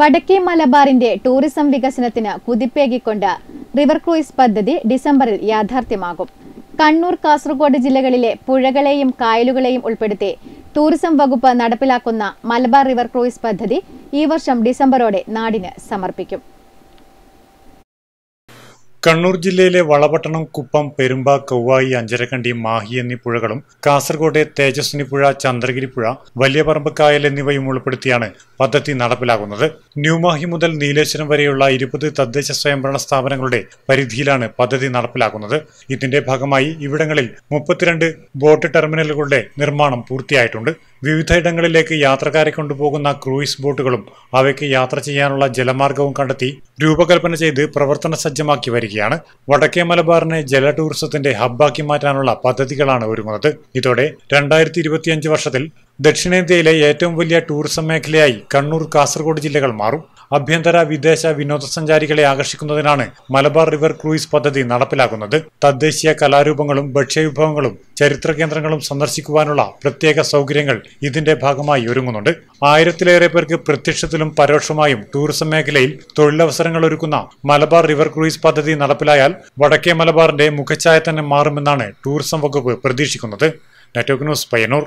വടക്കേ മലബാറിന്റെ ടൂറിസം വികസനത്തിന് കുതിപ്പേകിക്കൊണ്ട് റിവർ ക്രൂയിസ് പദ്ധതി ഡിസംബറിൽ യാഥാർത്ഥ്യമാകും കണ്ണൂർ കാസർഗോഡ് ജില്ലകളിലെ പുഴകളെയും കായലുകളെയും ഉൾപ്പെടുത്തി ടൂറിസം വകുപ്പ് നടപ്പിലാക്കുന്ന മലബാർ റിവർ ക്രൂയിസ് പദ്ധതി ഈ വർഷം ഡിസംബറോടെ നാടിന് സമർപ്പിക്കും കണ്ണൂർ ജില്ലയിലെ വളപട്ടണം കുപ്പം പെരുമ്പ കൗവായി അഞ്ചരക്കണ്ടി മാഹി എന്നീ പുഴകളും കാസർഗോഡ് തേജസ്വിനി പുഴ ചന്ദ്രഗിരി പുഴ വലിയപറമ്പ് കായൽ എന്നിവയും ഉൾപ്പെടുത്തിയാണ് പദ്ധതി നടപ്പിലാകുന്നത് ന്യൂമാഹി മുതൽ നീലേശ്വരം വരെയുള്ള ഇരുപത് തദ്ദേശ സ്വയംഭരണ സ്ഥാപനങ്ങളുടെ പരിധിയിലാണ് പദ്ധതി നടപ്പിലാക്കുന്നത് ഇതിന്റെ ഭാഗമായി ഇവിടങ്ങളിൽ മുപ്പത്തിരണ്ട് ബോട്ട് ടെർമിനലുകളുടെ നിർമ്മാണം പൂർത്തിയായിട്ടുണ്ട് ഇടങ്ങളിലേക്ക് യാത്രക്കാരെ കൊണ്ടുപോകുന്ന ക്രൂയിസ് ബോട്ടുകളും അവയ്ക്ക് യാത്ര ചെയ്യാനുള്ള ജലമാർഗവും കണ്ടെത്തി രൂപകൽപ്പന ചെയ്ത് പ്രവർത്തന സജ്ജമാക്കി വരികയാണ് വടക്കേ മലബാറിനെ ജല ടൂറിസത്തിന്റെ ഹബ്ബാക്കി മാറ്റാനുള്ള പദ്ധതികളാണ് ഒരുങ്ങുന്നത് ഇതോടെ രണ്ടായിരത്തി വർഷത്തിൽ ദക്ഷിണേന്ത്യയിലെ ഏറ്റവും വലിയ ടൂറിസം മേഖലയായി കണ്ണൂർ കാസർഗോഡ് ജില്ലകൾ മാറും അഭ്യന്തര വിദേശ വിനോദസഞ്ചാരികളെ ആകർഷിക്കുന്നതിനാണ് മലബാർ റിവർ ക്രൂയിസ് പദ്ധതി നടപ്പിലാക്കുന്നത് തദ്ദേശീയ കലാരൂപങ്ങളും ഭക്ഷ്യവിഭവങ്ങളും ചരിത്ര കേന്ദ്രങ്ങളും സന്ദർശിക്കുവാനുള്ള പ്രത്യേക സൗകര്യങ്ങൾ ഇതിന്റെ ഭാഗമായി ഒരുങ്ങുന്നുണ്ട് ആയിരത്തിലേറെ പേർക്ക് പ്രത്യക്ഷത്തിലും പരോക്ഷമായും ടൂറിസം മേഖലയിൽ തൊഴിലവസരങ്ങൾ ഒരുക്കുന്ന മലബാർ റിവർ ക്രൂയിസ് പദ്ധതി നടപ്പിലായാൽ വടക്കേ മലബാറിന്റെ മുഖച്ഛായ തന്നെ മാറുമെന്നാണ് ടൂറിസം വകുപ്പ് പ്രതീക്ഷിക്കുന്നത് നെറ്റ്വർക്ക് ന്യൂസ് പയ്യന്നൂർ